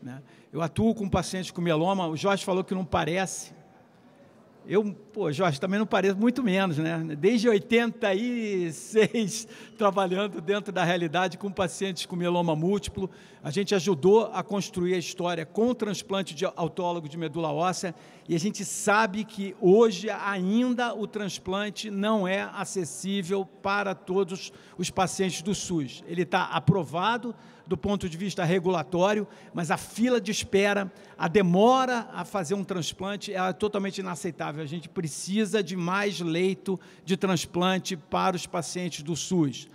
Né? Eu atuo com pacientes com mieloma, o Jorge falou que não parece, eu, pô, Jorge, também não pareço muito menos, né? Desde 86, trabalhando dentro da realidade com pacientes com mieloma múltiplo, a gente ajudou a construir a história com o transplante de autólogo de medula óssea e a gente sabe que hoje ainda o transplante não é acessível para todos os pacientes do SUS. Ele está aprovado do ponto de vista regulatório, mas a fila de espera, a demora a fazer um transplante é totalmente inaceitável saudável, a gente precisa de mais leito de transplante para os pacientes do SUS.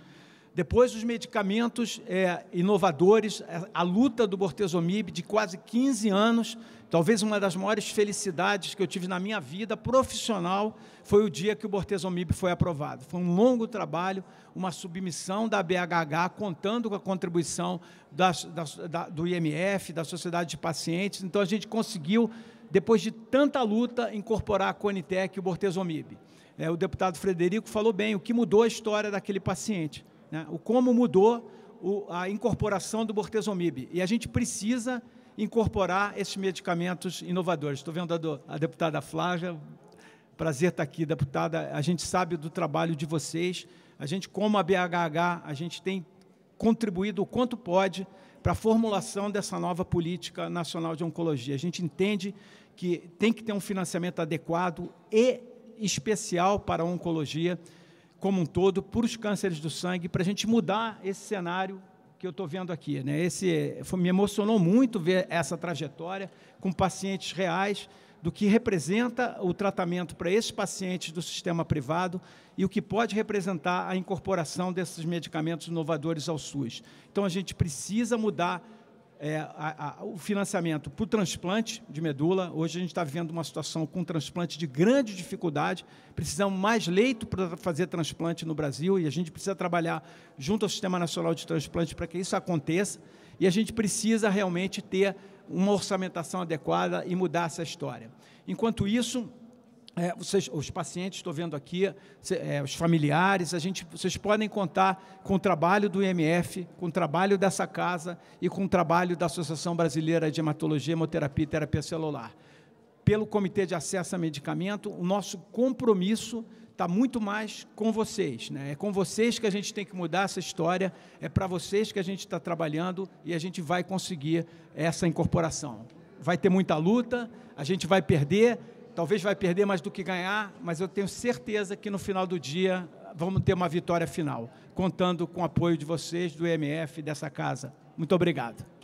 Depois, os medicamentos é, inovadores, é, a luta do bortezomib de quase 15 anos, talvez uma das maiores felicidades que eu tive na minha vida profissional foi o dia que o bortezomib foi aprovado. Foi um longo trabalho, uma submissão da BHH, contando com a contribuição das, das, da, do IMF, da Sociedade de Pacientes. Então, a gente conseguiu depois de tanta luta, incorporar a Conitec e o Bortezomib. É, o deputado Frederico falou bem o que mudou a história daquele paciente, né? o como mudou o, a incorporação do Bortezomib. E a gente precisa incorporar esses medicamentos inovadores. Estou vendo a, do, a deputada Flávia, prazer estar aqui, deputada. A gente sabe do trabalho de vocês. A gente, como a BHH, a gente tem contribuído o quanto pode para a formulação dessa nova política nacional de oncologia. A gente entende que tem que ter um financiamento adequado e especial para a oncologia como um todo, para os cânceres do sangue, para a gente mudar esse cenário que eu estou vendo aqui. Né? Esse, foi, me emocionou muito ver essa trajetória com pacientes reais do que representa o tratamento para esses pacientes do sistema privado e o que pode representar a incorporação desses medicamentos inovadores ao SUS. Então, a gente precisa mudar é, a, a, o financiamento para o transplante de medula. Hoje a gente está vivendo uma situação com transplante de grande dificuldade. Precisamos mais leito para fazer transplante no Brasil e a gente precisa trabalhar junto ao Sistema Nacional de Transplante para que isso aconteça. E a gente precisa realmente ter uma orçamentação adequada e mudar essa história. Enquanto isso, é, vocês, os pacientes, estou vendo aqui, é, os familiares, a gente, vocês podem contar com o trabalho do IMF, com o trabalho dessa casa e com o trabalho da Associação Brasileira de Hematologia, Hemoterapia e Terapia Celular. Pelo Comitê de Acesso a Medicamento, o nosso compromisso está muito mais com vocês. Né? É com vocês que a gente tem que mudar essa história, é para vocês que a gente está trabalhando e a gente vai conseguir essa incorporação. Vai ter muita luta, a gente vai perder, Talvez vai perder mais do que ganhar, mas eu tenho certeza que no final do dia vamos ter uma vitória final, contando com o apoio de vocês, do EMF, dessa casa. Muito obrigado.